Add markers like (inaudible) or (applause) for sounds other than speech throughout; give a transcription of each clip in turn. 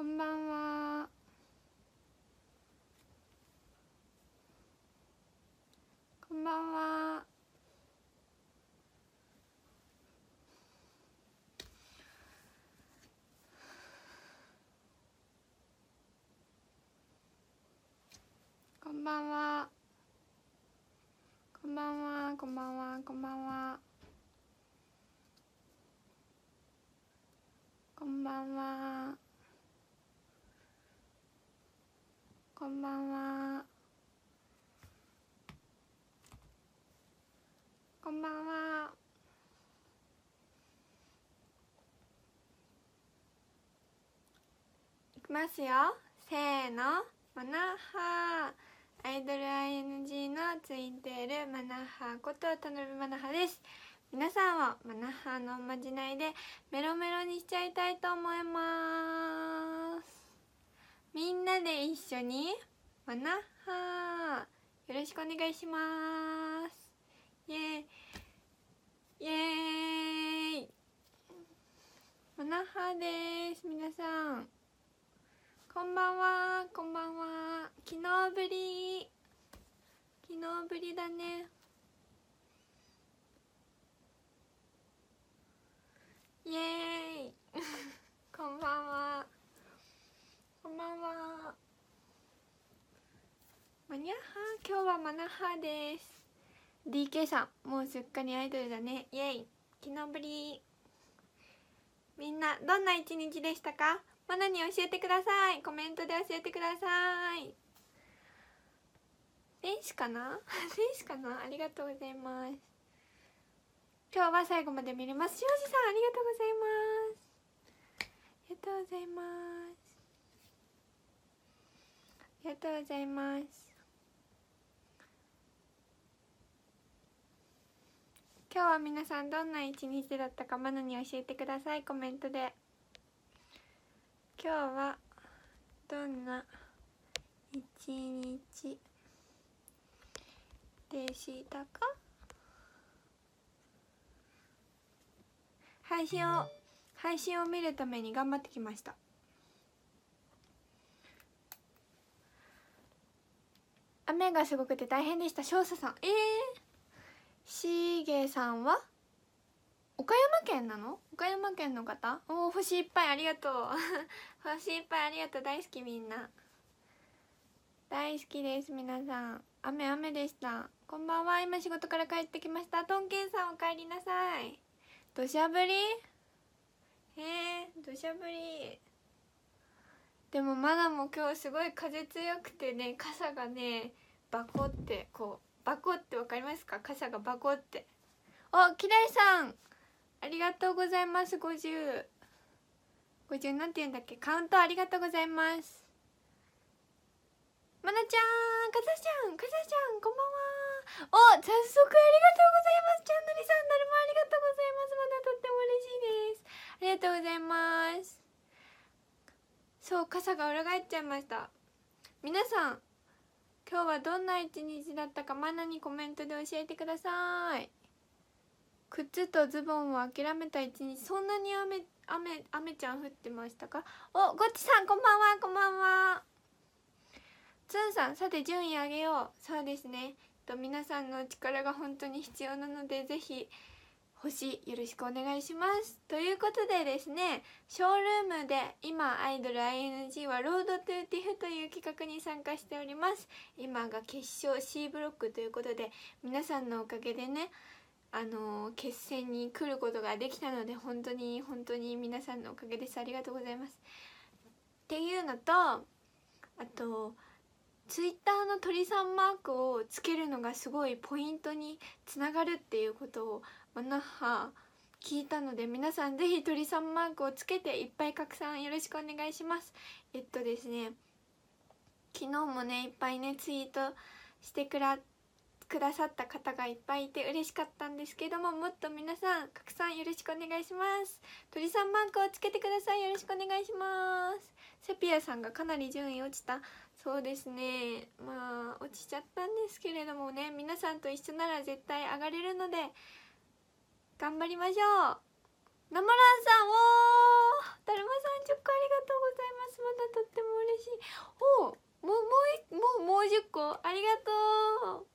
こんばんはこんばんはこんばんはこんばんはこんばんはこんばんはこんばんは。こんばんは。こんばんは。いきますよ。せーの。マナハアイドル ING のついているマナハこと田辺マナハです。皆さんをマナハのおまじないでメロメロにしちゃいたいと思います。みんなで一緒にマナハよろしくお願いしますイエーイイエーイマナハです皆さんこんばんはこんばんは昨日ぶり昨日ぶりだねイエーイ (laughs) こんばんはんばんはマニャハ今日はマナハです DK さんもうすっかりアイドルだねイエイ昨日ぶりみんなどんな一日でしたかマナに教えてくださいコメントで教えてください天使かな天使 (laughs) かなありがとうございます今日は最後まで見れますしおさんありがとうございますありがとうございますありがとうございます今日は皆さんどんな一日だったかマナに教えてくださいコメントで今日はどんな一日でしたか配信を配信を見るために頑張ってきました雨がすごくて大変でした少佐さんえーしげさんは岡山県なの岡山県の方おお星いっぱいありがとう (laughs) 星いっぱいありがとう大好きみんな大好きです皆さん雨雨でしたこんばんは今仕事から帰ってきましたとんけんさんお帰りなさい土砂降りへえ土砂降りでもまだも今日すごい風強くてね傘がねバコってこうバコってわかりますか傘がバコっておきらいさんありがとうございます5050 50なんて言うんだっけカウントありがとうございますまなちゃんかさちゃんかさちゃんこんばんはお早速ありがとうございますチャンネルさん誰もありがとうございますまだとっても嬉しいですありがとうございまそう傘が裏返っちゃいました皆さん今日はどんな一日だったかマナにコメントで教えてください靴とズボンを諦めた一日そんなに雨雨雨ちゃん降ってましたかおごちさんこんばんはこんばんはつんさんさて順位上げようそうですねと皆さんの力が本当に必要なのでぜひ星よろしくお願いしますということでですねショールームで今アイドル ING はロードトゥーティフという企画に参加しております今が決勝 C ブロックということで皆さんのおかげでねあの決戦に来ることができたので本当に本当に皆さんのおかげですありがとうございますっていうのとあとツイッターの鳥さんマークをつけるのがすごいポイントにつながるっていうことをまあ、聞いたので皆さんぜひ鳥さんマークをつけていっぱい拡散よろしくお願いしますえっとですね昨日もねいっぱいねツイートしてくらくださった方がいっぱいいて嬉しかったんですけどももっと皆さん拡散よろしくお願いします鳥さんマークをつけてくださいよろしくお願いしますセピアさんがかなり順位落ちたそうですねまあ落ちちゃったんですけれどもね皆さんと一緒なら絶対上がれるので頑張りましょうナマランさんおーだるまさん10個ありがとうございますまだとっても嬉しいおおもうもうもうもう10個ありがと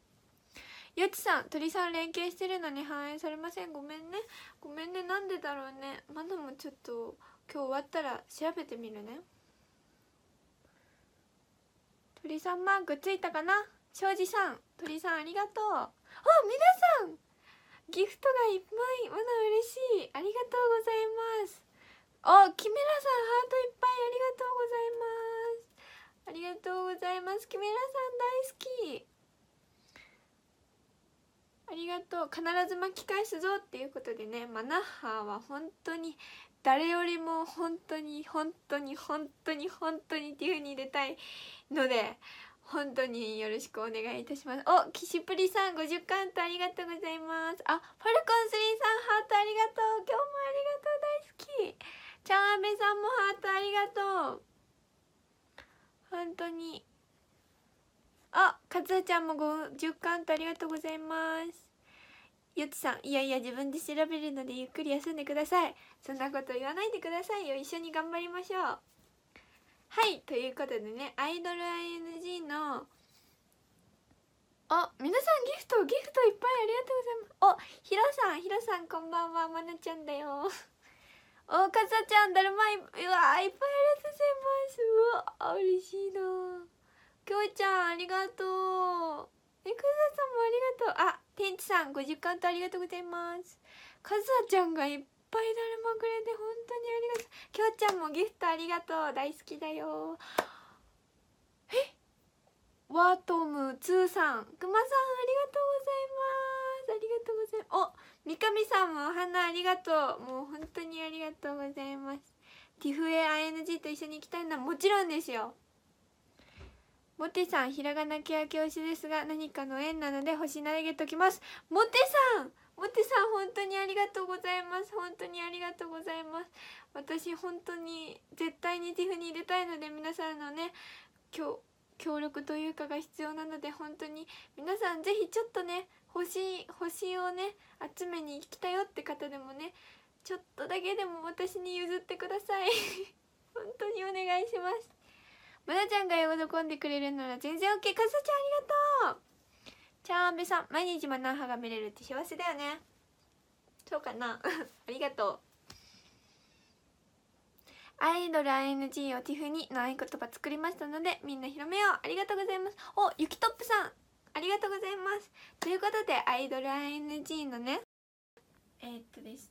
うよちさん鳥さん連携してるのに反映されませんごめんねごめんねなんでだろうねまだもちょっと今日終わったら調べてみるね鳥さんマークついたかな庄司さん鳥さんありがとうあ皆さんギフトがいっぱいまだ嬉しいありがとうございますおキメラさんハートいっぱいありがとうございますありがとうございますキメラさん大好きありがとう必ず巻き返すぞっていうことでねマナッハは本当に誰よりも本当に本当に本当に本当にっていうふうに出たいので本当によろしくお願いいたしますおキシプリさん50カウントありがとうございますあファルコンスリーさんハートありがとう今日もありがとう大好きちゃんあめさんもハートありがとう本当にあかずはちゃんも50カウントありがとうございますよちさんいやいや自分で調べるのでゆっくり休んでくださいそんなこと言わないでくださいよ一緒に頑張りましょうはいということでねアイドル ING のあ皆さんギフトギフトいっぱいありがとうございますおひロさんひロさんこんばんはまなちゃんだよ (laughs) おかさちゃんだるまいうわいっぱいありがとうございますうわ嬉しいなきょうちゃんありがとうえかささんもありがとうあ天地さん50カウントありがとうございますかさちゃんがいっぱいだるまくれて本当にありがとうきょうちゃんもギフトありがとう大好きだよえワトムツーさんくまさんありがとうございますありがとうございますお三上さんもお花ありがとうもう本当にありがとうございますティフエ ING と一緒に行きたいのはもちろんですよモテさんひらがなけやけ推しですが何かの縁なので星投げときますモテさんもてさん本当にありがとうございます本当にありがとうございます私本当に絶対にティフに入れたいので皆さんのね協力というかが必要なので本当に皆さん是非ちょっとね星星をね集めに来たよって方でもねちょっとだけでも私に譲ってください (laughs) 本当にお願いしますまなちゃんが喜んでくれるなら全然 OK かさちゃんありがとうチャンベさん毎日マナーハが見れるって幸せだよねそうかな (laughs) ありがとうアイドル ING をティフにの合言葉作りましたのでみんな広めようありがとうございますおゆきトップさんありがとうございますということでアイドル ING のねえー、っとです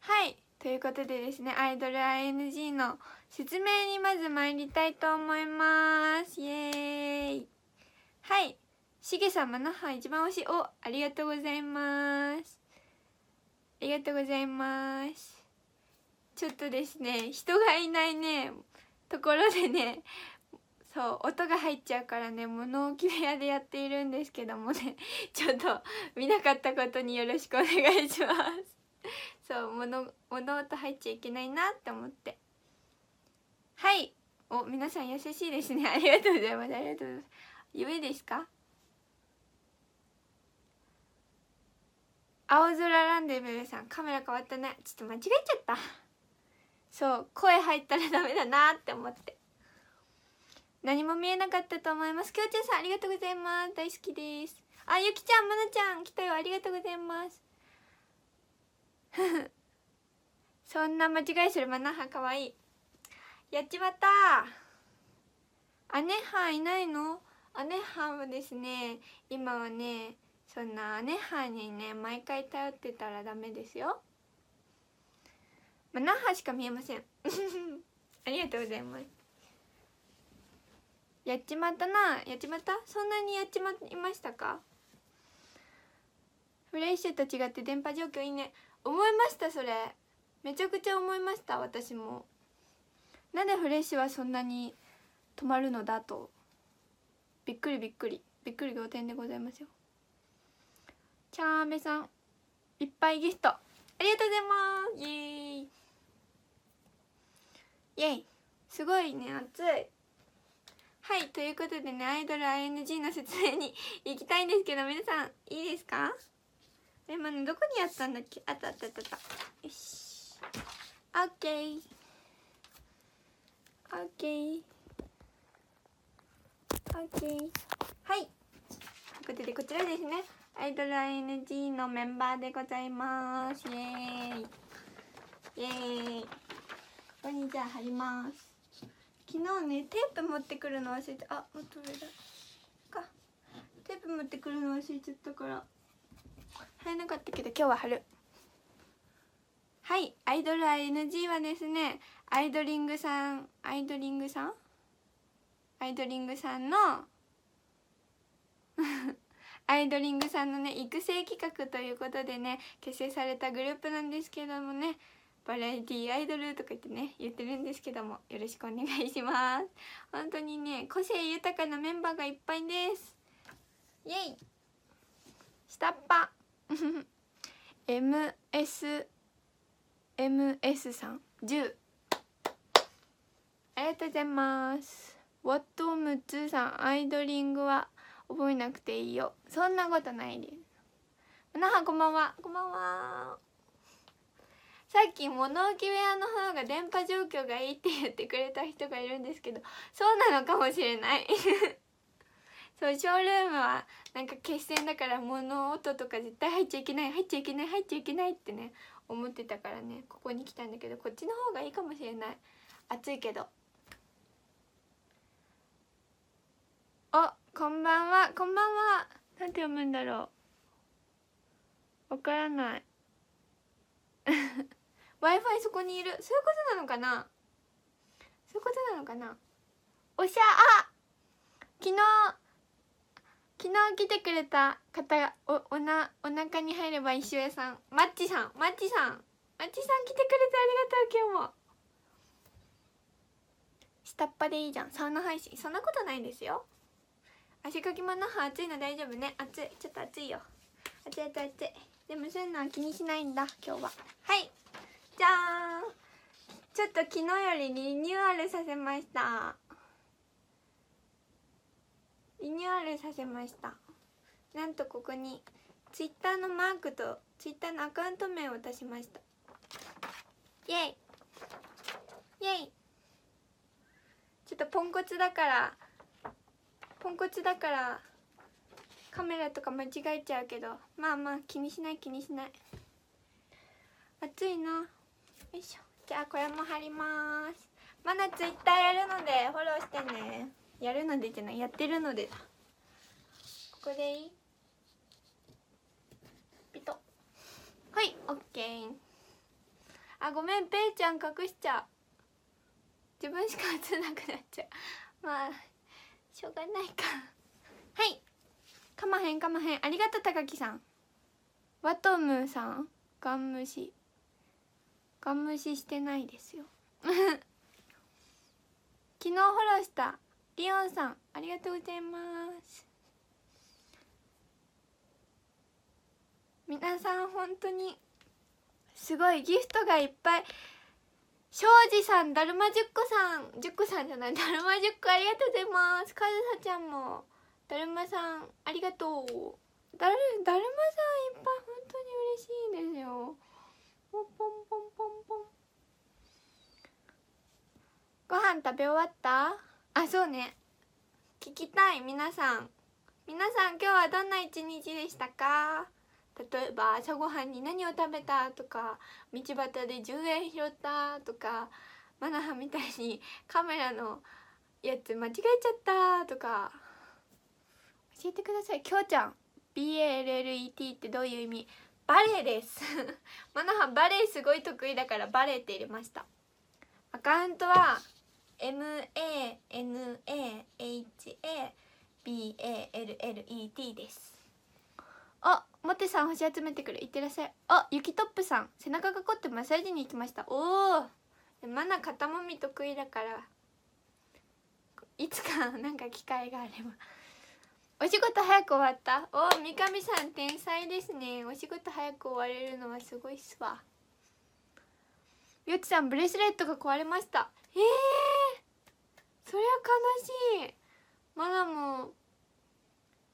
はいということでですね、アイドル ING の説明にまず参りたいと思います。イエーイ。はい。しげ様のは一番推しをありがとうございます。ありがとうございます。ちょっとですね、人がいないね、ところでね、そう、音が入っちゃうからね、物置部屋でやっているんですけどもね、ちょっと見なかったことによろしくお願いします。そう物物音入っちゃいけないなって思ってはいお皆さん優しいですね (laughs) ありがとうございますありがとうございます夢ですか青空ランデブルさんカメラ変わったねちょっと間違えちゃったそう声入ったらダメだなって思って何も見えなかったと思いますきょうちゃんさんありがとうございます大好きですあゆきちゃんまなちゃん来たよありがとうございます (laughs) そんな間違いするマナハかわいいやっちまった姉班いないの姉班はですね今はねそんな姉班にね毎回頼ってたらダメですよマナハしか見えません (laughs) ありがとうございますやっちまったなやっちまったそんなにやっちまいましたかフレッシュと違って電波状況いいね思いましたそれめちゃくちゃ思いました私もなんでフレッシュはそんなに止まるのだとびっくりびっくりびっくり仰天でございますよチャーベさんいっぱいゲストありがとうございますイエーイイエイすごいね暑いはいということでねアイドル ING の説明に行きたいんですけど皆さんいいですかでねどこにあったんだっけあったあったあったあったよしオッケーオッケーオッケーはいということでこちらですねアイドル ING のメンバーでございますイエーイイエーイここにじゃあ貼ります昨日ねテープ持ってくるの忘れてあもうとれたかテープ持ってくるの忘れちゃったから入らなかったけど今日は貼るはいアイドル ING はですねアイドリングさんアイドリングさんアイドリングさんの (laughs) アイドリングさんのね育成企画ということでね結成されたグループなんですけどもねバラエティアイドルとか言ってね言ってるんですけどもよろしくお願いします本当にね個性豊かなメンバーがいっぱいですイエイ下っ端 MSMS (laughs) さん10ありがとうございますワットムツさんアイドリングは覚えなくていいよそんなことないですなはこんばんはこんばんはさっき物置部屋の方が電波状況がいいって言ってくれた人がいるんですけどそうなのかもしれない (laughs) そうショールームはなんか決戦だから物音とか絶対入っちゃいけない入っちゃいけない入っちゃいけないってね思ってたからねここに来たんだけどこっちの方がいいかもしれない暑いけどあこんばんはこんばんはなんて読むんだろうわからない w i f i そこにいるそういうことなのかなそういうことなのかなおしゃあ昨日昨日来てくれた方がおおなお腹に入れば石上さんマッチさんマッチさんマッチさん来てくれてありがとう今日も下っ端でいいじゃんサウナ配信そんなことないですよ足かきマナハ暑いの大丈夫ね暑いちょっと暑いよ暑い暑い暑いでもそういうのは気にしないんだ今日ははいじゃーんちょっと昨日よりリニューアルさせましたリニューアルさせましたなんとここに Twitter のマークと Twitter のアカウント名を出しましたイエイイエイちょっとポンコツだからポンコツだからカメラとか間違えちゃうけどまあまあ気にしない気にしない暑いなよいしょじゃあこれも貼りますまだ Twitter やるのでフォローしてねやるのでじゃないやってるのでここでいいピトはいオッケーあごめんペイちゃん隠しちゃう自分しか映らなくなっちゃうまあしょうがないかはいかまへんかまへんありがとう高木さんワトムさんガン無視ガン無視してないですよ昨日フォローしたビヨンさんありがとうございます皆さん本当にすごいギフトがいっぱい庄司さんだるまじゅっさんじゅっさんじゃないだるまじゅっありがとうございますかずさちゃんもだるまさんありがとうだるだるまさんいっぱい本当に嬉しいですよポンポンポンポンポンご飯食べ終わったあそうね聞きたい皆さん皆さん今日はどんな一日でしたか例えば朝ごはんに何を食べたとか道端で10円拾ったとかマナハみたいにカメラのやつ間違えちゃったとか教えてくださいきょうちゃん BALLET ってどういう意味バレエです (laughs) マナハバレエすごい得意だからバレエって入れましたアカウントは MANAHABALLET ですあモテさん星集めてくるいってらっしゃいあゆきトップさん背中が凝ってマッサージに行きましたおおマナ肩もみ得意だからいつかなんか機会があればお仕事早く終わったお三上さん天才ですねお仕事早く終われるのはすごいっすわよちさんブレスレットが壊れましたえー、そりゃ悲しいマナも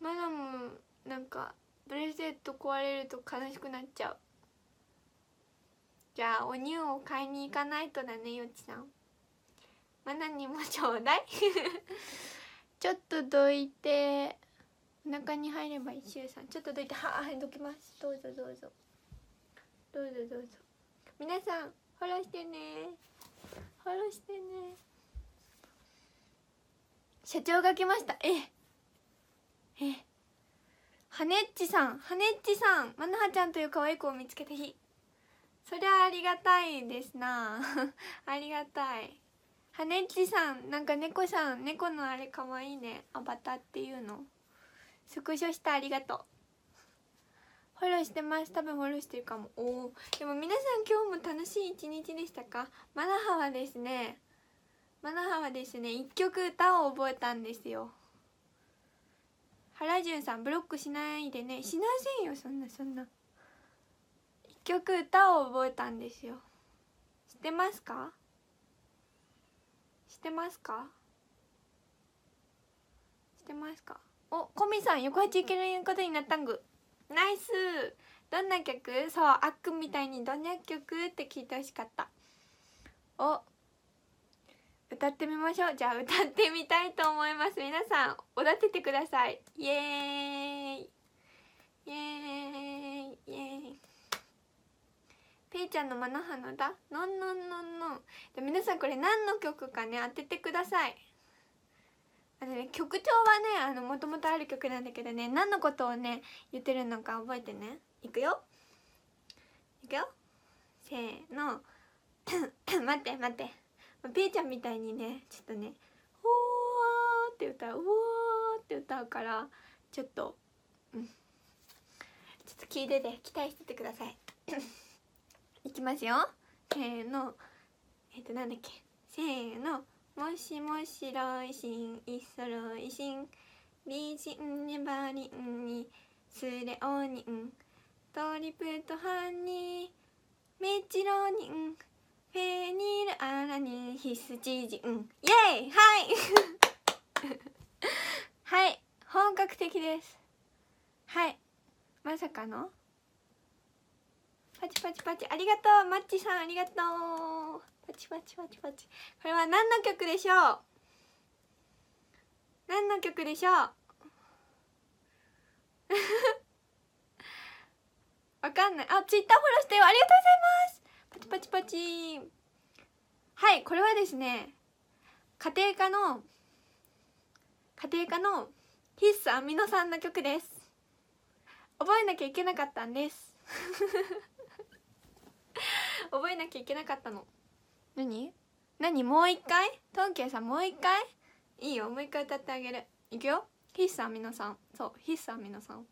マだもなんかブレスレット壊れると悲しくなっちゃうじゃあおうを買いに行かないとだねよちさんマナにもちょうだい (laughs) ちょっとどいてお腹に入ればいいしゅうさんちょっとどいてはあいどきますどうぞどうぞどうぞどうぞ皆さんフォローしてねフォローしてね社長が来ましたええはねっちさんはねっちさんまなはちゃんという可愛い子を見つけた日そりゃありがたいですな (laughs) ありがたいはねっちさんなんか猫さん猫のあれかわいいねアバターっていうのスクショしてありがとうフォローしてます多分フォローしてるかもおでも皆さん今日も楽しい一日でしたかマナハはですねマナハはですね1曲歌を覚えたんですよ原潤さんブロックしないでねしませんよそんなそんな1曲歌を覚えたんですよ知ってますか知ってますか知ってますかおこみさん横八いけることになったんぐナイスどんな曲そうあっくんみたいにどんな曲って聞いてほしかったお歌ってみましょうじゃあ歌ってみたいと思います皆さんおだててくださいイエーイイエーイイエーイペイちゃんのマナハナだのんのんのんのんで皆さんこれ何の曲かね当ててくださいあのね曲調はねもともとある曲なんだけどね何のことをね言ってるのか覚えてねいくよいくよせーの (coughs) 待って待ってピーちゃんみたいにねちょっとね「おー」って歌う「おー」って歌うからちょっとうんちょっと聞いてて期待しててください (coughs) いきますよせーのえっ、となんだっけせーの「もしもしろいしんいっそろいしん美人にバリンにスレオニントリプトハニにメチロニンフェニルアラニンヒスチジンイエイはい (laughs) はい本格的ですはいまさかのチパチパチありがとうマッチさんありがとうパチパチパチパチこれは何の曲でしょう何の曲でしょう (laughs) わかんないあツイッターフォローしてよありがとうございますパチパチパチはいこれはですね家庭科の家庭科の必須アミノ酸の曲です覚えなきゃいけなかったんです (laughs) 覚えなきゃいけなかったの何何もう一回トンケイさんもう一回いいよもう一回歌ってあげるいくよヒッサーミノさんそうヒッサーミノさん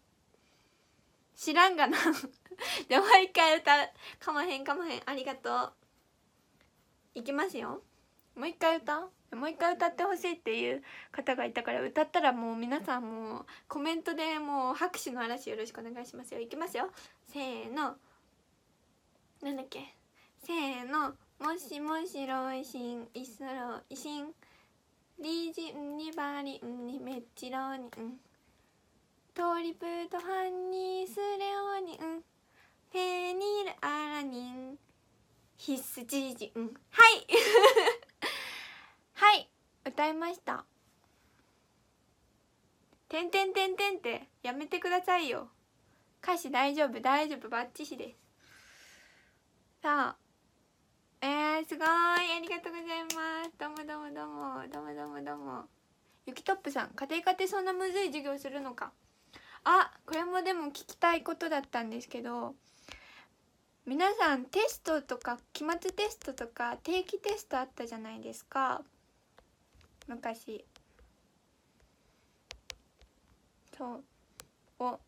知らんがな (laughs) でもう一回歌うかまへんかまへんありがとういきますよもう一回歌もう一回歌ってほしいっていう方がいたから歌ったらもう皆さんもうコメントでもう拍手の嵐よろしくお願いしますよいきますよせーのなんだっけせーのもしもしろいしんいそろいしんりじんにばりんにめっちろにんトリプトハンにすれおにんフェニルアラニン必須ーじんはい (laughs) はい歌いましたてんてんてんてんってやめてくださいよ歌詞大丈夫大丈夫バッチシですさあえー、すごいありがとうございますどうもどうもどうもどうもどうもどうもゆきトップさん家庭科ってそんなむずい授業するのかあこれもでも聞きたいことだったんですけど皆さんテストとか期末テストとか定期テストあったじゃないですか昔そうお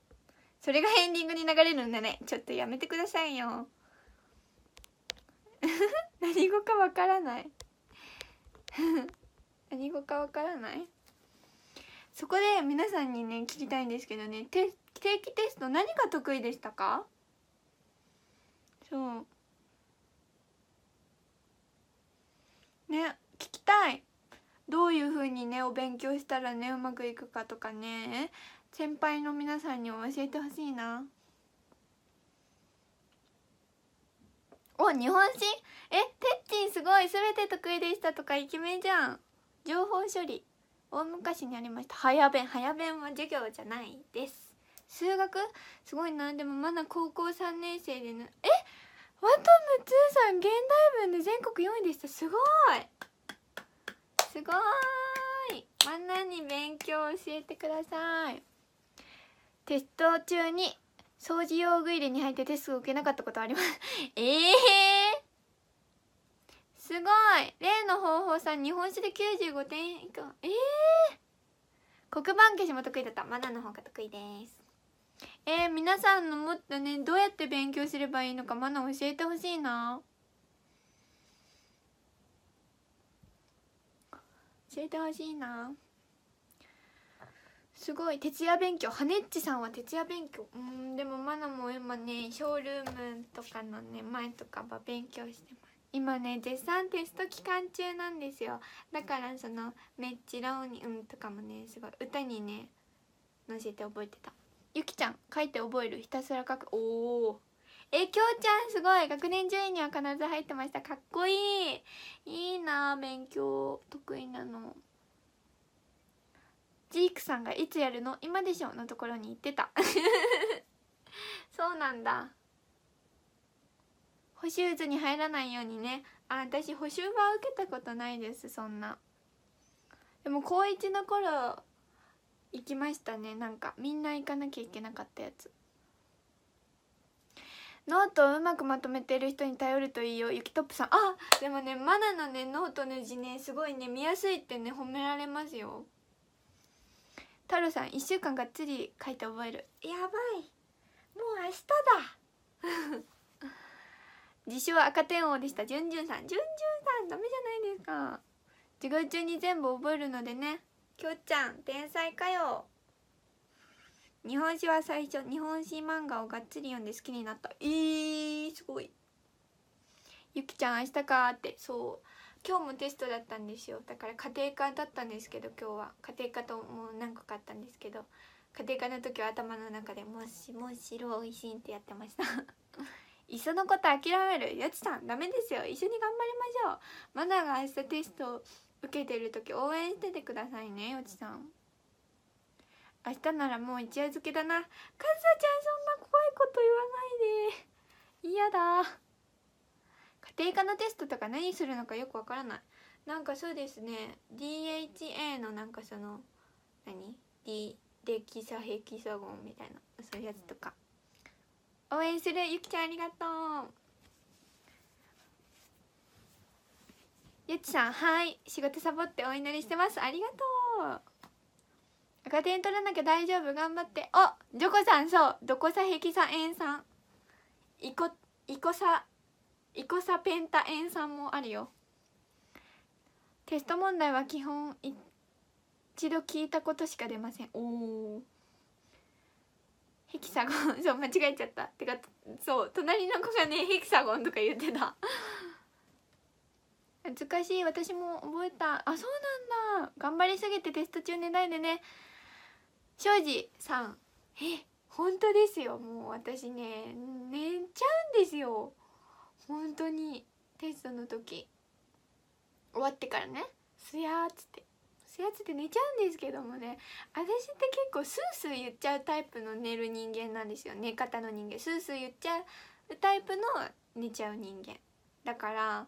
それがエンディングに流れるんだねちょっとやめてくださいよ (laughs) 何語かわからない (laughs) 何語かわからないそこで皆さんにね聞きたいんですけどね定期テスト何が得意でしたかそうね聞きたいどういうふうにねお勉強したらねうまくいくかとかね先輩の皆さんに教えてほしいな。お日本史えてっちんすごい全て得意でしたとかイケメンじゃん情報処理大昔にありました早弁早弁は授業じゃないです数学すごいなでもまだ高校3年生でなえワトムツーさん現代文で全国4位でしたすごいすごいみんなに勉強教えてくださいテスト中に掃除用具入れに入ってテストを受けなかったことありますえ (laughs) えー、すごい例の方法さん日本史で95点以下ええー、黒板消しも得意だったマナーの方が得意ですえー、皆さんのもっとねどうやって勉強すればいいのかマナー教えてほしいな教えてほしいなすごい徹夜勉強羽根っちさんは徹夜勉強うんでもマナも今ねショールームとかのね前とかは勉強してます今ね絶賛テスト期間中なんですよだからその「めっちらおにうん」とかもねすごい歌にね載せて覚えてたゆきちゃん書いて覚えるひたすら書くおおえきょうちゃんすごい学年順位には必ず入ってましたかっこいいいいな勉強得意なのジークさんがいつやるの今でしょのところに行ってた (laughs) そうなんだ補修図に入らないようにねあ私補修は受けたことないですそんなでも高1の頃行きましたねなんかみんな行かなきゃいけなかったやつノートをうまくまとめてる人に頼るといいよゆきとっぷさんあでもねマナのねノートの字ねすごいね見やすいってね褒められますよ太郎さん1週間がっつり書いて覚えるやばいもう明日だ (laughs) 自称赤天王でしたじゅんじゅんさんじゅんじゅんさんダメじゃないですか授業中に全部覚えるのでねきょうちゃん天才かよ日本史は最初日本史漫画をがっつり読んで好きになったえー、すごいゆきちゃん明日かってそう今日もテストだったんですよだから家庭科だったんですけど今日は家庭科ともう何個かあったんですけど家庭科の時は頭の中で「もしもしろいしいってやってました (laughs) いっそのこと諦めるやちさんダメですよ一緒に頑張りましょうマナが明日テスト受けてる時応援しててくださいねよちさん明日ならもう一夜漬けだなかずさちゃんそんな怖いこと言わないで嫌だ定価のテストとか何するのかよくわからないなんかそうですね DHA のなんかその何 D デキサヘキサゴンみたいなそういうやつとか応援するゆきちゃんありがとうゆちさんはい仕事サボってお祈りしてますありがとう赤点取らなきゃ大丈夫頑張っておジョコさんそうどこさヘキサエンさんいこいこさイコサペンタ塩酸もあるよテスト問題は基本一度聞いたことしか出ませんおおヘキサゴンそう間違えちゃったてかそう隣の子がねヘキサゴンとか言ってた難しい私も覚えたあそうなんだ頑張りすぎてテスト中寝ないでね庄司さんえ本当ですよもう私ね寝ちゃうんですよ本当にテストの時終わってからねすやっつってすやつって寝ちゃうんですけどもね私って結構スースー言っちゃうタイプの寝る人間なんですよ寝方の人間スースー言っちゃうタイプの寝ちゃう人間だから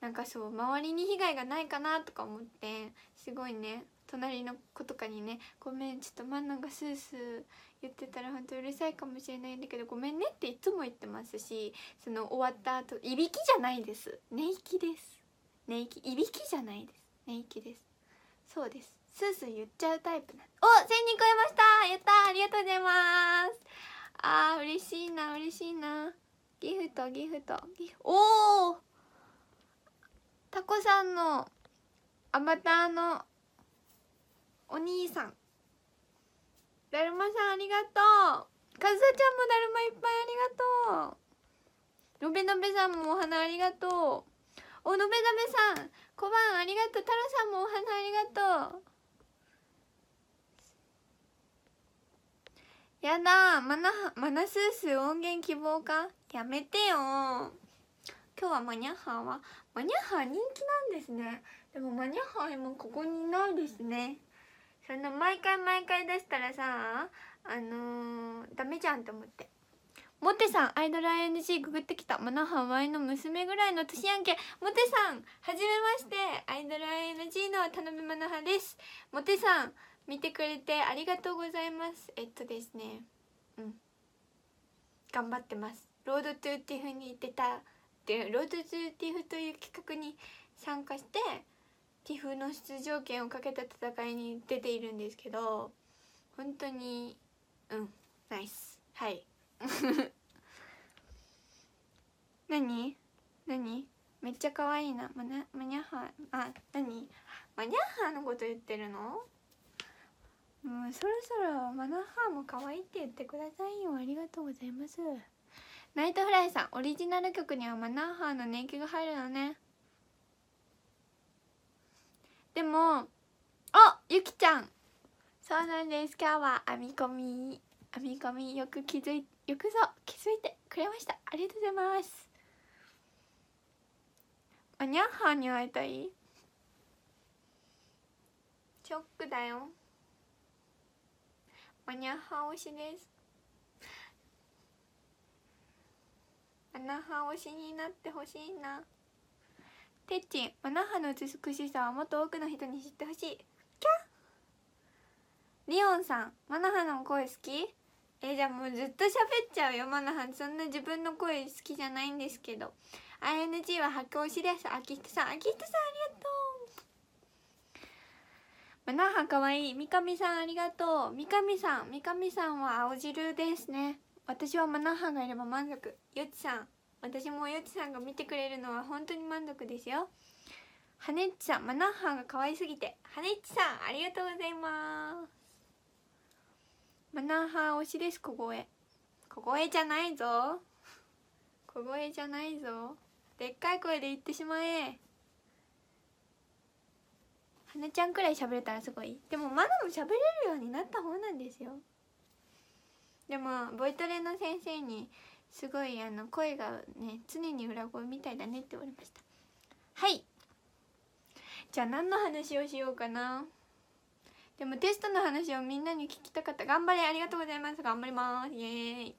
なんかそう周りに被害がないかなとか思ってすごいね隣の子とかにね「ごめんちょっとマナがスースー言ってたら本当うるさいかもしれないんだけどごめんね」っていつも言ってますしその終わった後いびきじゃないです寝息です寝息いびきじゃないです寝息ですそうですスースー言っちゃうタイプなお1000人超えましたやったありがとうございますあー嬉しいな嬉しいなギフトギフトギフトおおタコさんのアバターのお兄さんだるまさんありがとうかずさちゃんもだるまいっぱいありがとうのべのべさんもお花ありがとうおのべのべさん小判ありがとう太郎さんもお花ありがとうやだマナマナスース音源希望かやめてよ今日はマニャハーはマニャハー人気なんですねでもマニャハー今ここにいないですねその毎回毎回出したらさあのー、ダメじゃんと思ってモテさんアイドル ING ググってきたマナハワイの娘ぐらいの年やんけモテさんはじめましてアイドル ING の田辺マナハですモテさん見てくれてありがとうございますえっとですねうん頑張ってますロードトゥーティフに行ってたっていうロードトゥーティフという企画に参加して t i f の出場権をかけた戦いに出ているんですけど本当にうんナイスはい (laughs) 何何めっちゃ可愛いなマニマニャハあ何マニャハのこと言ってるのもうそろそろマナハーも可愛いって言ってくださいよありがとうございますナイトフライさんオリジナル曲にはマナーハーの年季が入るのねでもあゆきちゃんそうなんです今日は編み込み編み込みよく気づいよくぞ気づいてくれましたありがとうございますあにゃはーに会いたいショックだよマニャハ推しですマナハ推しになってほしいなてっちんマナッハの美しさはもっと多くの人に知ってほしいキャリオンさんマナハの声好きえじゃあもうずっと喋っちゃうよマナハそんな自分の声好きじゃないんですけど ING は発行しですあきひとさんあきひとさんありがとうマナハかわいい三上さんありがとう三上さん三上さんは青汁ですね私はマナハがいれば満足ゆちさん私もよちさんが見てくれるのは本当に満足ですよはねっちさんマナッハが可愛すぎてはねっちさんありがとうございますマナッハ推しです小声小声じゃないぞ小声じゃないぞでっかい声で言ってしまえはねちゃんくらい喋れたらすごいでもマナも喋れるようになった方なんですよでもボイトレの先生にすごいあの声がね常に裏声みたいだねって言われましたはいじゃあ何の話をしようかなでもテストの話をみんなに聞きたかった頑張れありがとうございます頑張りますイエーイ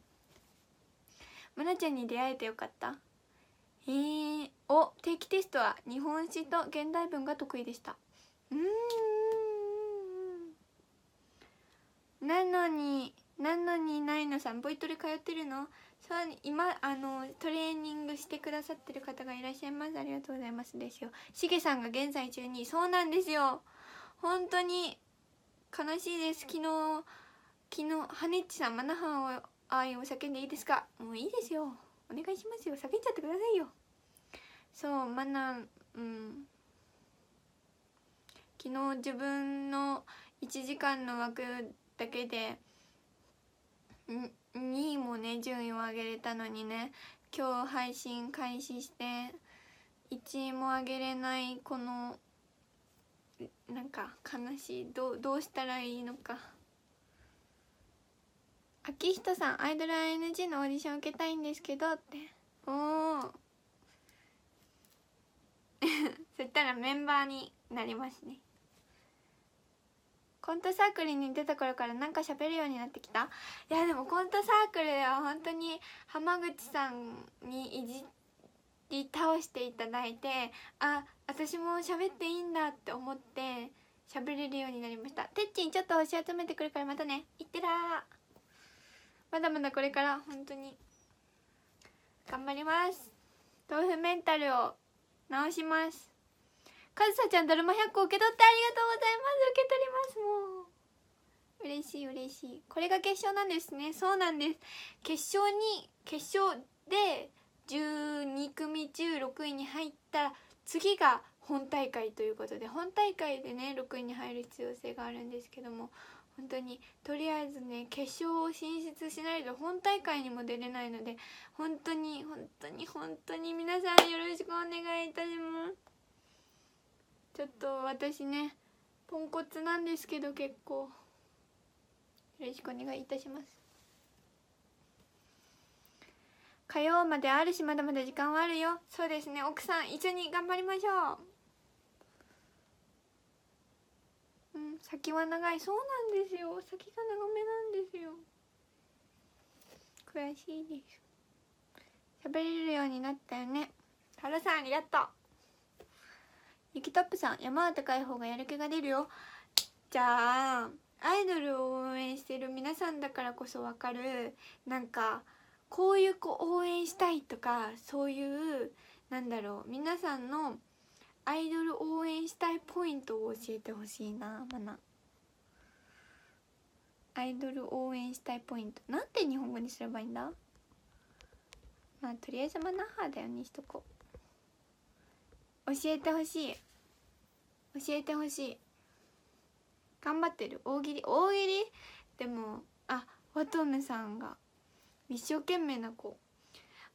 まなちゃんに出会えてよかったへえー、お定期テストは日本史と現代文が得意でしたうんなのになのにないのさんボイトレ通ってるのそう今あのトレーニングしてくださってる方がいらっしゃいますありがとうございますですよしげさんが現在中にそうなんですよ本当に悲しいです昨日昨日ハネッチさんマナハンを愛を叫んでいいですかもういいですよお願いしますよ叫んじゃってくださいよそうマナうん昨日自分の1時間の枠だけでうん2位もね順位を上げれたのにね今日配信開始して1位も上げれないこのなんか悲しいどどうしたらいいのか秋人さん「アイドル ING のオーディション受けたいんですけど」っておお (laughs) そしたらメンバーになりますねコントサークルに出た頃からなんか喋るようになってきたいやでもコントサークルでは本当に浜口さんにいじり倒していただいてあ私も喋っていいんだって思って喋れるようになりましたてっちんちょっと星集めてくるからまたねいってらまだまだこれから本当に頑張ります豆腐メンタルを直しますかずさちゃんだるま100個受け取ってありがとうございます受け取りますもう嬉しい嬉しいこれが決勝なんですねそうなんです決勝に決勝で12組中6位に入ったら次が本大会ということで本大会でね6位に入る必要性があるんですけども本当にとりあえずね決勝を進出しないと本大会にも出れないので本当に本当に本当に皆さんよろしくお願いいたしますちょっと私ねポンコツなんですけど結構よろしくお願いいたします火曜まであるしまだまだ時間はあるよそうですね奥さん一緒に頑張りましょううん先は長いそうなんですよ先が長めなんですよ悔しいです喋れるようになったよねハルさんありがとうゆきっぷさん山は高い方がやる気が出るよじゃあアイドルを応援してる皆さんだからこそわかるなんかこういう子応援したいとかそういうなんだろう皆さんのアイドル応援したいポイントを教えてほしいなマナアイドル応援したいポイントなんて日本語にすればいいんだまあとりあえずマナハだよにしとこう教えてほしい教えてほしい頑張ってる大喜利大喜利でもあわとめさんが一生懸命な子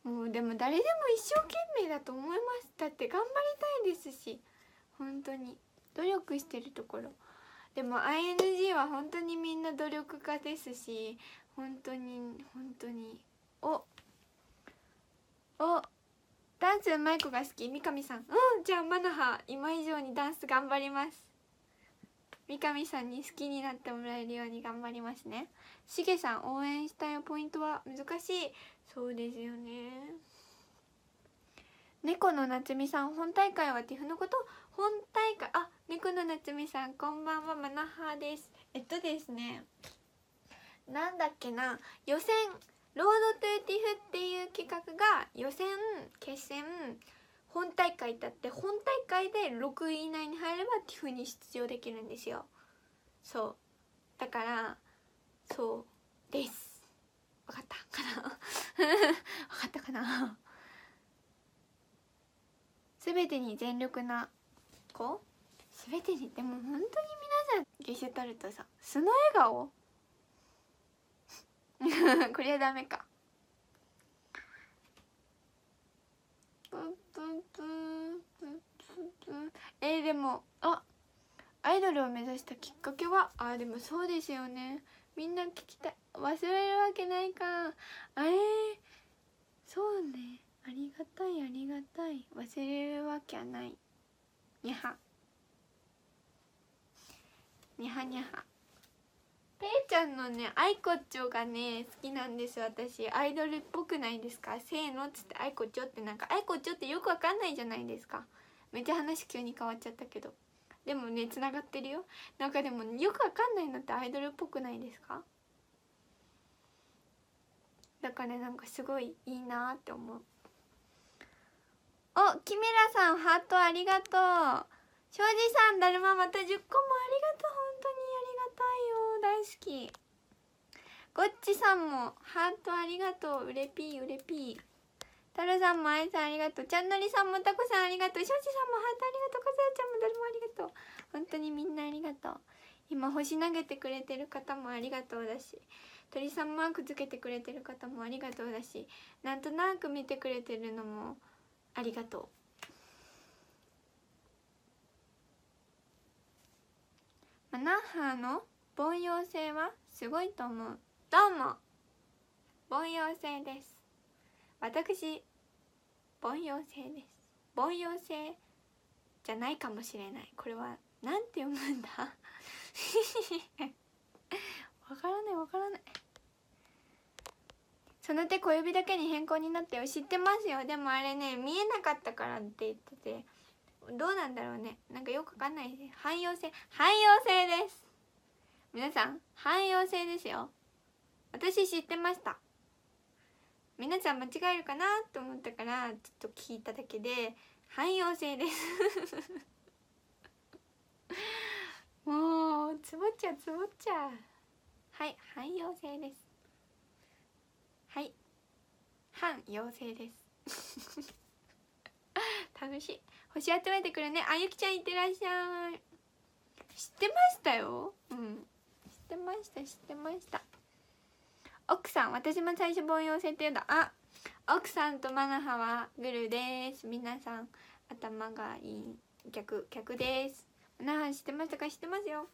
もうでも誰でも一生懸命だと思いますだって頑張りたいですし本当に努力してるところでも ING は本当にみんな努力家ですし本当に本当におおダンスうまい子が好き三上さんうんじゃあマナハ今以上にダンス頑張ります三上さんに好きになってもらえるように頑張りますねしげさん応援したいポイントは難しいそうですよね猫の夏美さん本大会はティフのこと本大会あ猫の夏美さんこんばんはマナハですえっとですねなんだっけな予選ロードトゥーティフっていう企画が予選決戦本大会だって本大会で6位以内に入ればティフに出場できるんですよそうだからそうです分かったかな分 (laughs) かったかな全てに全力な子全てにでも本当に皆さんゲシュタルトさ素の笑顔 (laughs) これはダメかえー、でもあアイドルを目指したきっかけはあでもそうですよねみんな聞きたい忘れるわけないかあそうねありがたいありがたい忘れるわけはないにゃはにゃはにゃはペイちゃんのねあいこっちょがね好きなんです私アイドルっぽくないですかせーのっつってあいこっちょってなんかあいこっちょってよくわかんないじゃないですかめっちゃ話急に変わっちゃったけどでもねつながってるよなんかでもよくわかんないのってアイドルっぽくないですかだから、なんかすごいいいなって思うおキメラさんハートありがとう庄司さんだるままた10個もありがとう本当に大好きゴッチさんもハートありがとううれぴーうれぴータルさんもあいさんありがとうちゃんのりさんもたこさんありがとうしょうじさんもハートありがとうかずやちゃんも誰もありがとう本当にみんなありがとう今星投げてくれてる方もありがとうだし鳥さんマークつけてくれてる方もありがとうだしなんとなく見てくれてるのもありがとうマナッハの凡庸性はすごいと思うどうも凡庸性です私凡庸性です凡庸性じゃないかもしれないこれは何て読むんだ (laughs) わからないわからないその手小指だけに変更になったよ知ってますよでもあれね見えなかったからって言っててどうなんだろうねなんかよくわかんないし汎用性汎用性です皆さん汎用性ですよ私知ってました皆さん間違えるかなと思ったからちょっと聞いただけで汎用性です (laughs) もうつぼっちゃつぼっちゃはい汎用性ですはい汎用性です (laughs) 楽しい星集めてくるねあゆきちゃんいってらっしゃい知ってましたようんってました知ってました奥さん私も最初凡庸性って言うんだあ奥さんとマナハはグルです皆さん頭がいい客客ですマナハ知ってましたか知ってますよ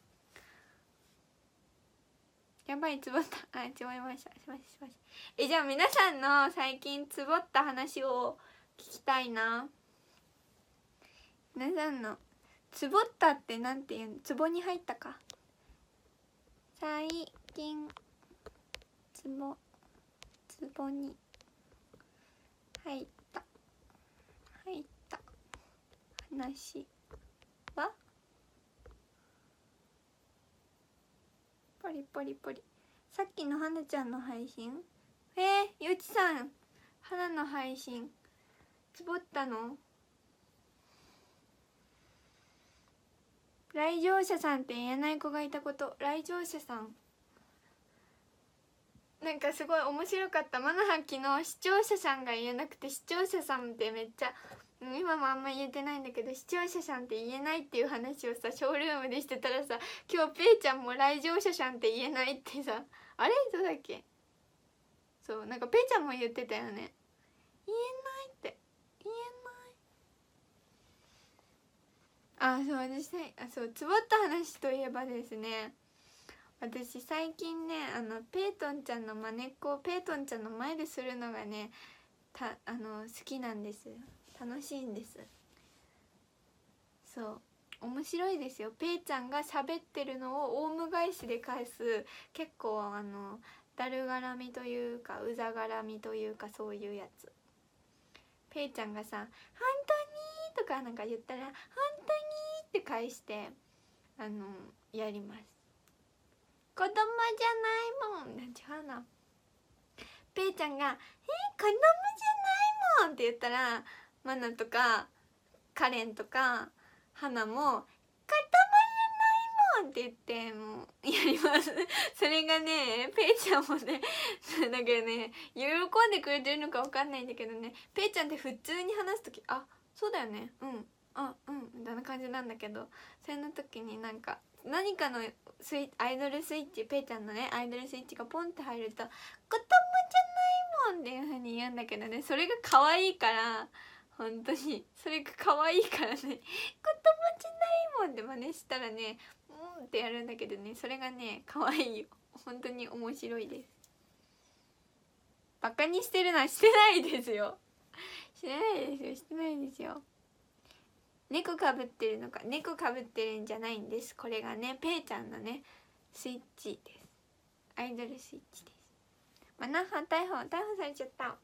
やばいつぼったあ違いましたしましたしましたえじゃあ皆さんの最近つぼった話を聞きたいな皆さんのつぼったってなんていうのつぼに入ったか最近つぼつぼに入った入った話はポリポリポリさっきのはなちゃんの配信えー、ゆうちさん花の配信つぼったの来場者さんって言えない子がいたこと来場者さんなんかすごい面白かったマナハ昨日視聴者さんが言えなくて視聴者さんってめっちゃ今もあんま言えてないんだけど視聴者さんって言えないっていう話をさショールームでしてたらさ今日ペイちゃんも来場者さんって言えないってさあれどうだっけそうなんかペイちゃんも言ってたよね言えあそう私あそうつぼった話といえばですね私最近ねあのペイトンちゃんのまねっこをペイトンちゃんの前でするのがねたあの好きなんです楽しいんですそう面白いですよペイちゃんが喋ってるのをオウム返しで返す結構あのだるがらみというかうざがらみというかそういうやつペイちゃんがさ「本当にとかなんか言ったら「本当に?」って返してあのやります子供じゃないもんなんちゃうなペイちゃんが「え子供じゃないもん」って言ったらマナとかカレンとかナも「子供じゃないもん」って言ってもうやります (laughs) それがねペイちゃんもねだけどね喜んでくれてるのか分かんないんだけどねペイちゃんって普通に話す時「あっそうだよねうんあうんみたいな感じなんだけどそんの時になんか何かのスイアイドルスイッチペイちゃんのねアイドルスイッチがポンって入ると「子供じゃないもん」っていうふうに言うんだけどねそれが可愛いから本当にそれが可愛いからね「子供じゃないもん」って真似したらね「うん」ってやるんだけどねそれがね可愛いよ本当に面白いですバカにしてるのはしてないですよしてないですよしてないですよ猫かぶってるのか猫かぶってるんじゃないんですこれがねペイちゃんのねスイッチですアイドルスイッチですマナハ逮捕逮捕されちゃった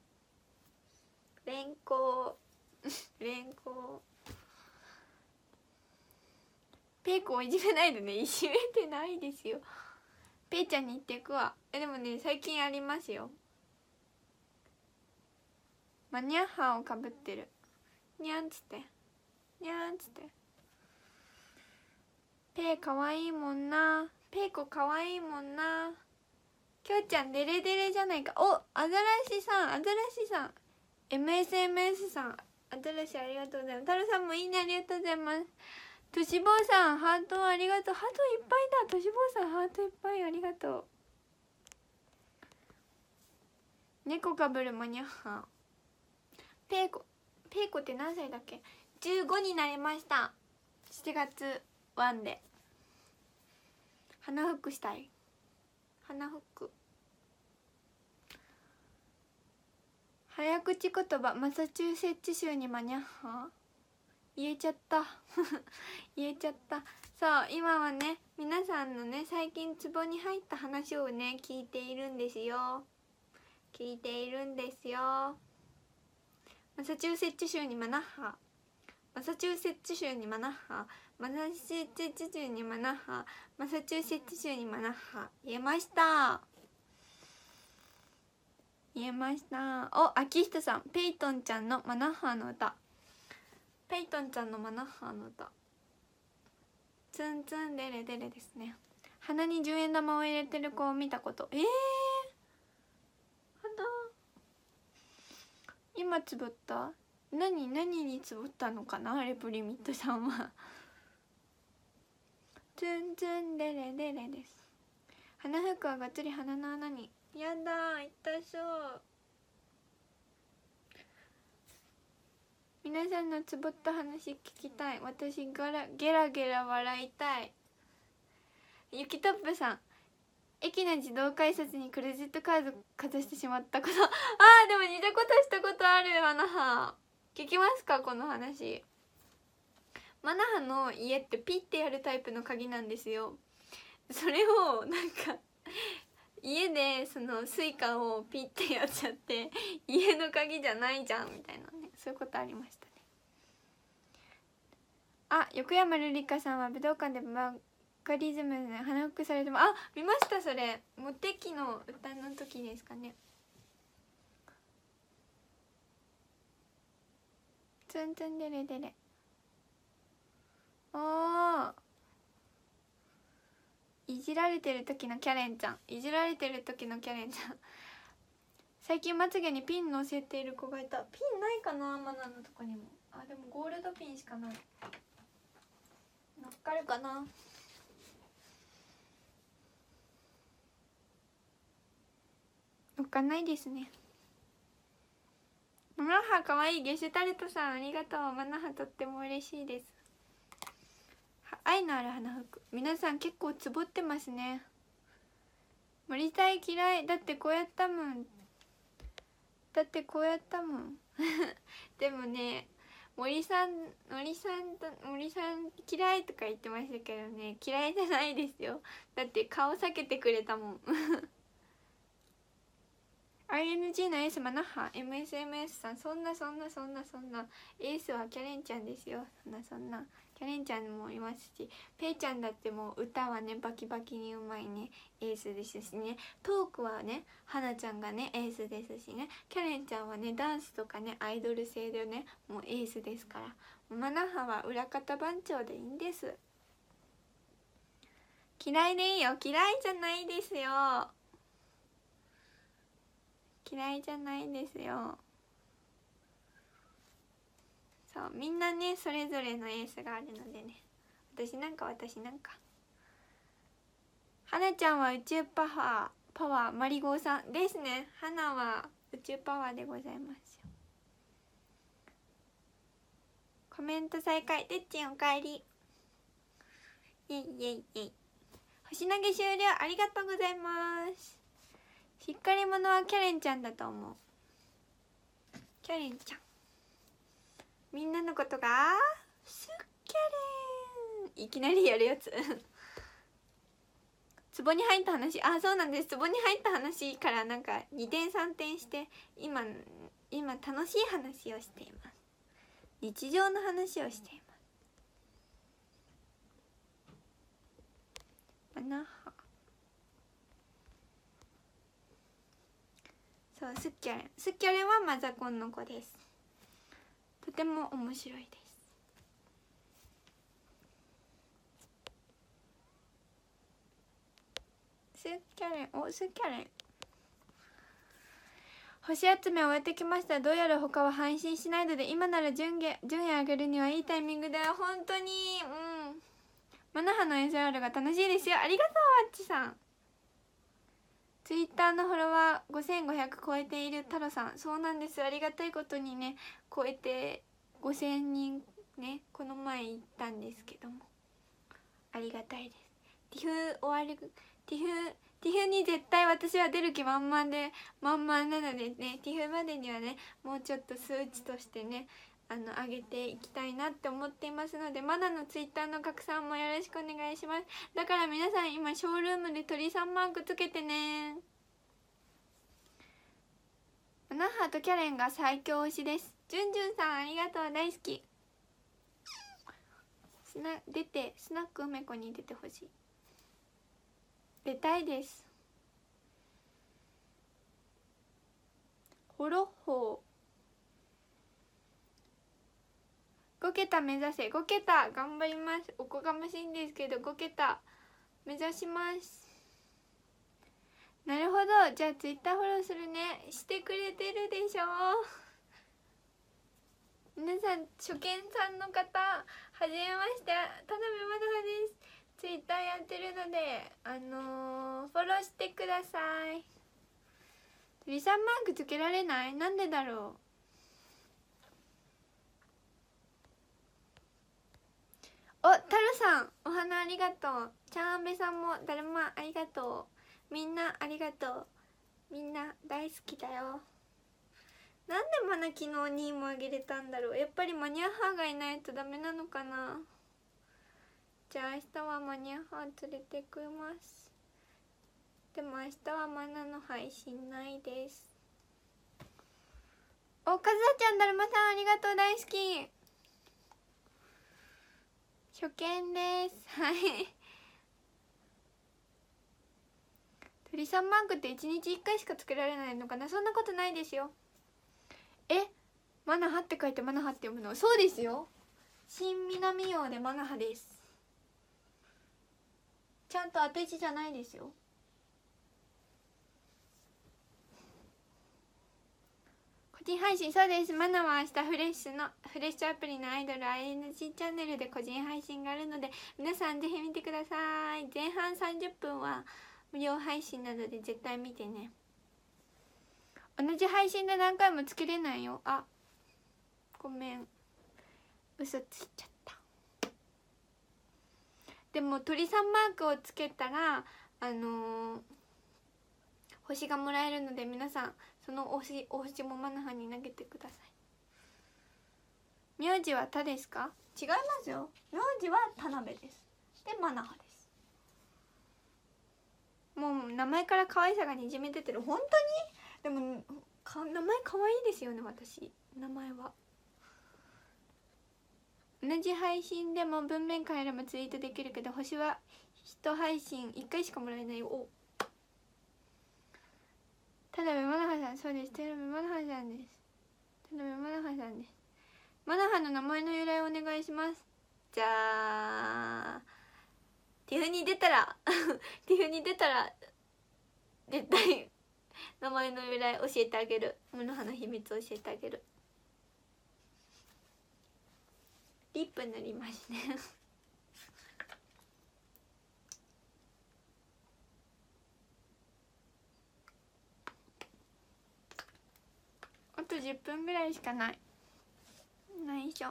連行 (laughs) 連行ペイコをいじめないでねいじめてないですよペイちゃんに言っていくわえでもね最近ありますよマニャッハーをかぶってるにゃんつってにゃんつってペーかわいいもんなペーコかわいいもんなきょうちゃんデレデレじゃないかおアザラシさんアザラシさん MSMS さんアザラシありがとうございますタロさんもいいねありがとうございますとしぼうさんハートありがとうハートいっぱいだとしぼうさんハートいっぱいありがとう猫かぶるマニャッハペイコペイコって何歳だっけ15になりました7月1で鼻フックしたい鼻フック早口言葉マサチューセッツ州に間に合う言えちゃった (laughs) 言えちゃったそう今はね皆さんのね最近ツボに入った話をね聞いているんですよ聞いているんですよマサチューセッツ州にマナッハマサチューセッツ州にマナッハマサチューセッツ州にマナッハマサチューセッツ州にマナッハ言えました言えましたお秋人さんペイトンちゃんのマナッハの歌ペイトンちゃんのマナッハの歌ツンツンデレデレですね鼻に10円玉を入れてる子を見たことええー今つぶった何何につぶったのかなレプリミットさんはツンツンデレデレです鼻服はがっつり鼻の穴にやだ痛そう皆さんのつぼった話聞きたい私がらゲラゲラ笑いたいゆきトップさん駅の自動改札にクレジットカードかざしてしまったこと (laughs) ああでも似たことしたことあるマナハ聞きますかこの話マナハの家ってピッてやるタイプの鍵なんですよそれをなんか家でそのスイカをピッてやっちゃって家の鍵じゃないじゃんみたいなねそういうことありましたねあ横山瑠璃花さんは武道館でカリズム鼻フッされてもあ見ましたそれ「モテ期」の歌の時ですかねツンツンデレデレあいじられてる時のキャレンちゃんいじられてる時のキャレンちゃん最近まつげにピンのせている子がいたピンないかなマナのとこにもあでもゴールドピンしかない乗っかるかなおっかないですねマナハ可愛いいゲシュタルトさんありがとうマナハとっても嬉しいです愛のある花服皆さん結構つぼってますね盛りたい嫌いだってこうやったもんだってこうやったもん (laughs) でもね森さん森さんと森さん嫌いとか言ってましたけどね嫌いじゃないですよだって顔避けてくれたもん (laughs) ING のエースマナッハ MSMS さんそんなそんなそんなそんなエースはキャレンちゃんですよそんなそんなキャレンちゃんもいますしペイちゃんだってもう歌はねバキバキにうまいねエースですしねトークはねはなちゃんがねエースですしねキャレンちゃんはねダンスとかねアイドル性でねもうエースですからマナハは裏方番長でいいんです嫌いでいいよ嫌いじゃないですよ嫌いじゃないんですよそうみんなねそれぞれのエースがあるのでね私なんか私なんかはなちゃんは宇宙パワーパワーマリゴーさんですねはなは宇宙パワーでございますよコメント再開てっちんおかえりイェイイェイイェイ星投げ終了ありがとうございますしっかり者はキャレンちゃんだと思うキャレンちゃんみんなのことがすっキャレンいきなりやるやつ (laughs) 壺に入った話あそうなんです壺に入った話からなんか二転三転して今今楽しい話をしています日常の話をしていますあナハそうスッキャレンスッキャレンはマザコンの子ですとても面白いですスッキャレンおスッキャレン星集め終えてきましたどうやら他は配信しないので今なら順順位上げるにはいいタイミングだよ本当にうんマナハの SR が楽しいですよありがとうわっちさんツイッターのフォロワー5500超えている太郎さんそうなんですありがたいことにね超えて5000人ねこの前行ったんですけどもありがたいですティフ終わりティフティフに絶対私は出る気満々で満々なのでねティフまでにはねもうちょっと数値としてねあの上げていきたいなって思っていますのでまだのツイッターの拡散もよいしますだから皆さん今ショールームで鳥さんマークつけてねアナハとキャレンが最強推しですじゅんじゅんさんありがとう大好きスナ出てスナック梅子に出てほしい出たいですほろほー5桁目指せ5桁頑張りますおこがましいんですけど5桁目指しますなるほどじゃあツイッターフォローするねしてくれてるでしょ皆さん初見さんの方はじめまして田辺まどはですツイッターやってるのであのー、フォローしてくださいリサンマークつけられないなんでだろうおタルさんお花ありがとうちゃんあめさんもだるまありがとうみんなありがとうみんな大好きだよなんでマナキのお兄もあげれたんだろうやっぱりマニアハーがいないとダメなのかなじゃあ明日はマニアハー連れてきますでも明日はマナの配信ないですおかずらちゃんだるまさんありがとう大好き初見ですはい鳥さんマークって1日1回しか作られないのかなそんなことないですよえマナハって書いてマナハって読むのそうですよ新南洋でマナハですちゃんと当て字じゃないですよ人配信そうですマナは明日フレッシュのフレッシュアプリのアイドル ING チャンネルで個人配信があるので皆さんぜひ見てください前半30分は無料配信などで絶対見てね同じ配信で何回もつけれないよあごめん嘘ついちゃったでも鳥さんマークをつけたらあのー、星がもらえるので皆さんそのおしおしもマナハに投げてください名字は田ですか違いますよ名字は田辺ですでマナハですもう名前から可愛さがにじみ出てる本当にでもか名前可愛いですよね私名前は同じ配信でも文面変えればツイートできるけど星は1配信1回しかもらえないお田辺マさんそうです田辺マナハさんです田辺マナハさんですマナハの名前の由来お願いしますじゃあティフに出たら (laughs) ティフに出たら絶対名前の由来教えてあげるマナハの秘密教えてあげるリップ塗りますねあと10分ぐらいしかない内緒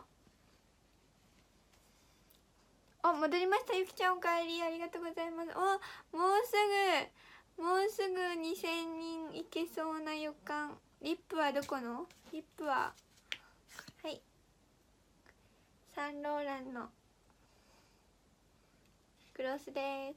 あ戻りましたゆきちゃんおかえりありがとうございますおもうすぐもうすぐ2000人いけそうな予感リップはどこのリップははいサンローランのクロスで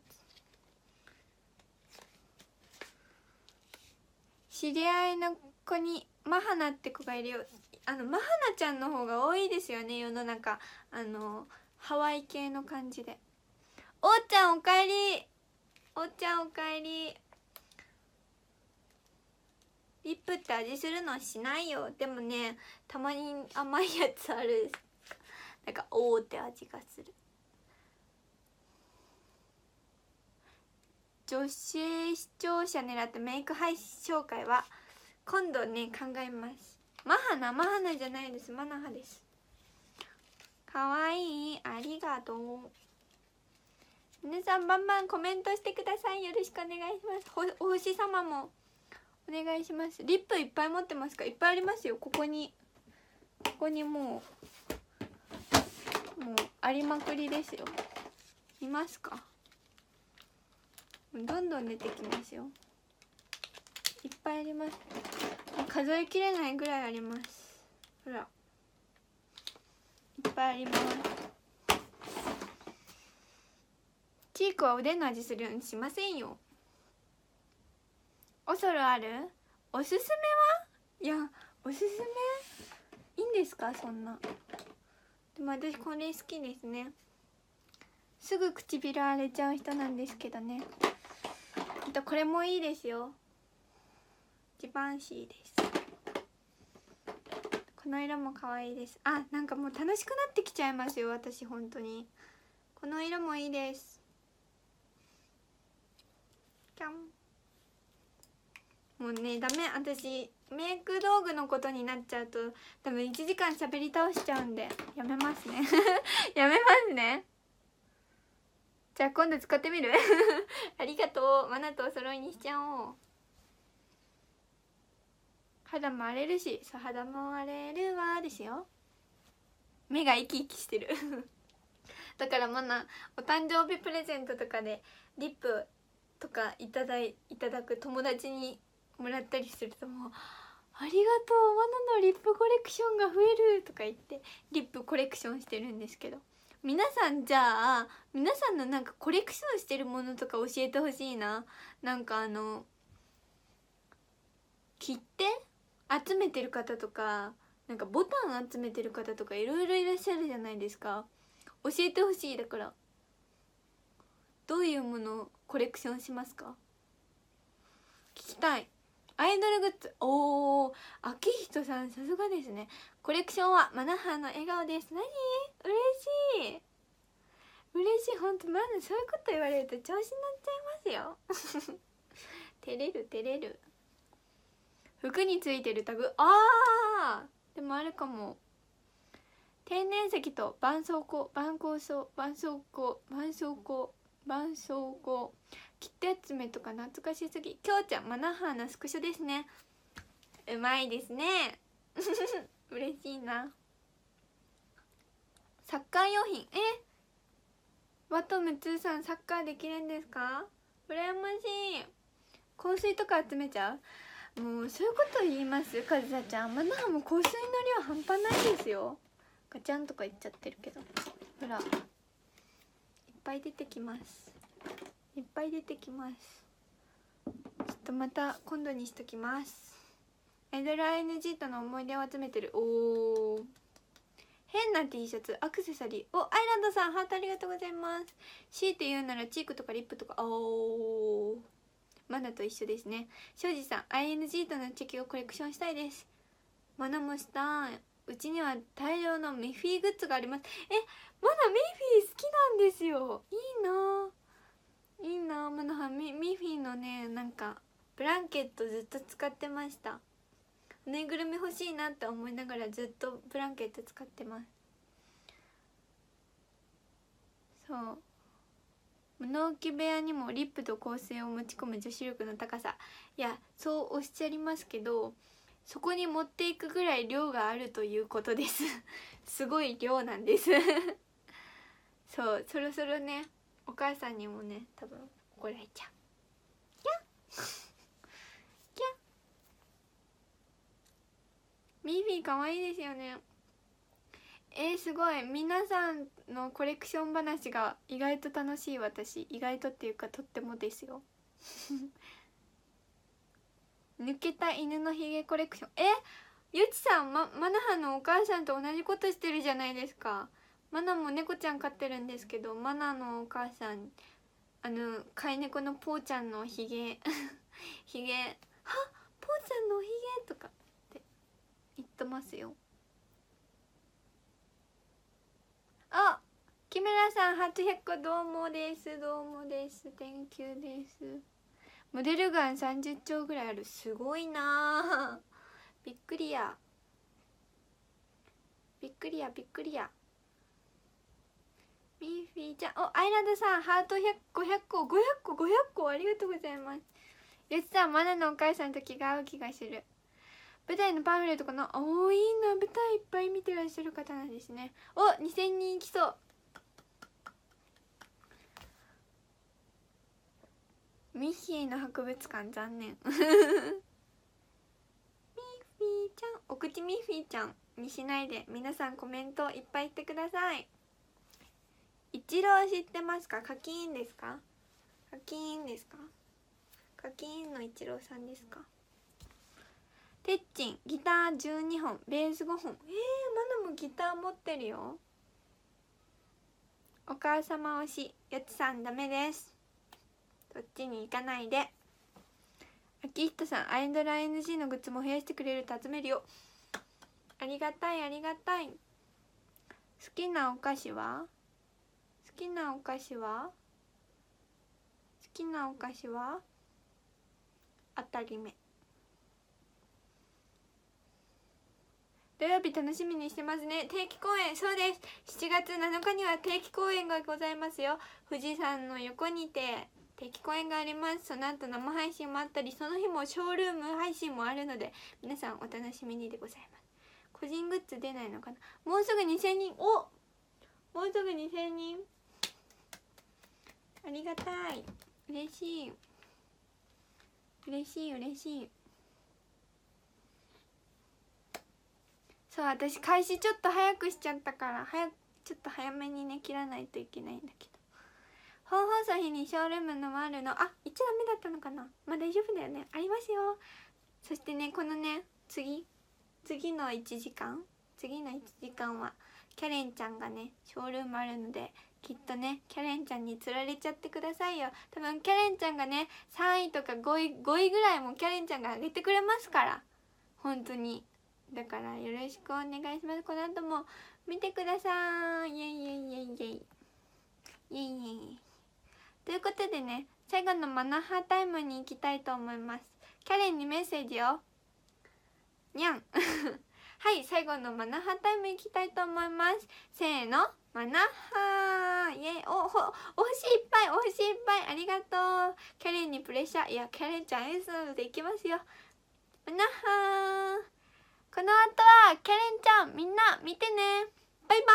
す知り合いの子にマハナって子がいるよあのマハナちゃんの方が多いですよね世の中あのハワイ系の感じでおうちゃんおかえりおうちゃんおかえりリップって味するのはしないよでもねたまに甘いやつあるなんかおうって味がする女性視聴者狙ってメイク配信紹介は「今度ね考えますマハナマハナじゃないですマナハですかわいいありがとう皆さんバンバンコメントしてくださいよろしくお願いしますお星様もお願いしますリップいっぱい持ってますかいっぱいありますよここにここにもうもうありまくりですよいますかどんどん出てきますよいっぱいあります数えきれないぐらいありますほらいっぱいありますチークはおでんの味するようにしませんよおそろあるおすすめはいやおすすめいいんですかそんなでも私これ好きですねすぐ唇荒れちゃう人なんですけどねとこれもいいですよ一番 C ですこの色も可愛いですあなんかもう楽しくなってきちゃいますよ私本当にこの色もいいですキャンもうねダメ私メイク道具のことになっちゃうと多分1時間喋り倒しちゃうんでやめますね (laughs) やめますねじゃあ今度使ってみる (laughs) ありがとうマナとお揃いにしちゃおう肌も荒れるし素肌も荒れるわですよ目が生き生きしてる (laughs) だからマナお誕生日プレゼントとかでリップとかいただいただく友達にもらったりするともう「ありがとうマナのリップコレクションが増える」とか言ってリップコレクションしてるんですけど皆さんじゃあ皆さんのなんかコレクションしてるものとか教えてほしいななんかあの切手集めてる方とかなんかボタン集めてる方とかいろいろいらっしゃるじゃないですか教えてほしいだからどういうものコレクションしますか聞きたいアイドルグッズおおひとさんさすがですねコレクションはマナハの笑顔です何嬉しい嬉しい本当とまずそういうこと言われると調子に乗っちゃいますよ (laughs) 照れる照れる服についてるタグああでもあるかも天然石と絆創膏絆創膏絆創膏絆創膏絆創膏切手集めとか懐かしすぎきょうちゃんマナハーなスクショですねうまいですね (laughs) 嬉しいなサッカー用品えワトムツーさんサッカーできるんですか羨ましい香水とか集めちゃうもうそういうこと言いますかずさちゃんマナハも香水の量半端ないですよガチャンとか言っちゃってるけどほらいっぱい出てきますいっぱい出てきますちょっとまた今度にしときますアイドル ING との思い出を集めてるお変な T シャツアクセサリーおアイランドさんハートありがとうございます強いて言うならチークとかリップとかおおマナと一緒ですね庄司さん ING とのチェキをコレクションしたいですマナもしたいうちには大量のメフィーグッズがありますえマナメフィー好きなんですよいいないいなマナはミミフィーのねなんかブランケットずっと使ってましたぬいぐるみ欲しいなって思いながらずっとブランケット使ってますそう物置部屋にもリップと香水を持ち込む女子力の高さいやそうおっしゃりますけどそこに持っていくぐらい量があるということです (laughs) すごい量なんです (laughs) そうそろそろねお母さんにもね多分怒られちゃうキャッキャッミーフィーかわいいですよねえー、すごい皆さんのコレクション話が意外と楽しい私意外とっていうかとってもですよ (laughs) 抜けた犬のひげコレクションえゆちさんまマナハのお母さんと同じことしてるじゃないですかマナも猫ちゃん飼ってるんですけどマナのお母さんあの飼い猫のぽーちゃんのひげひげはっぽーちゃんのおひげとかって言ってますよあ木村さん初100個どうもですどうもです t 球ですモデルガン30丁ぐらいあるすごいなびっくりやびっくりやびっくりやビーフィーちゃんおアイランドさんハート100個100個500個500個ありがとうございますゆつさんマナのお母さんと気が合う気がする舞台のパンフレットかなおおいいな舞台いっぱい見てらっしゃる方なんですねお2000人いきそうミッフィーの博物館残念 (laughs) ミッフィーちゃんお口ミッフィーちゃんにしないで皆さんコメントいっぱい言ってください一郎知ってますか課金ですか課金ですか課金の一郎さんですかてっちんギター12本ベース5本えー、マナもギター持ってるよお母様推しよちさんダメですそっちに行かないであきひとさんアイドル ING のグッズも増やしてくれると集めるよありがたいありがたい好きなお菓子は好きなお菓子は好きなお菓子は当たり目土曜日楽しみにしてますね定期公演そうです7月7日には定期公演がございますよ富士山の横にて定期公演がありますその後生配信もあったりその日もショールーム配信もあるので皆さんお楽しみにでございます個人グッズ出ないのかなもうすぐ2000人おもうすぐ2000人ありがたい嬉しい嬉しい嬉しいそう私開始ちょっと早くしちゃったから早ちょっと早めにね切らないといけないんだけど本放送日にショールームのワールのあ一っ目だったのかなまあ大丈夫だよねありますよそしてねこのね次次の1時間次の1時間はキャレンちゃんがねショールームあるのできっとねキャレンちゃんにつられちゃってくださいよ多分キャレンちゃんがね3位とか5位5位ぐらいもキャレンちゃんが上げてくれますから本当にだからよろしくお願いしますこの後も見てくださいイェイイェイイェイイェイイェイイイということでね最後のマナハタイムに行きたいと思いますキャレンにメッセージをにゃん (laughs) はい最後のマナハタイム行きたいと思いますせーのマナハイェイおほお星いっぱいお星いっぱいありがとうキャレンにプレッシャーいやキャレンちゃんエースなので行きますよマナハこの後はキャレンちゃんみんな見てねバイバ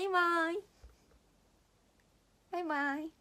ーイバイバーイバイバイ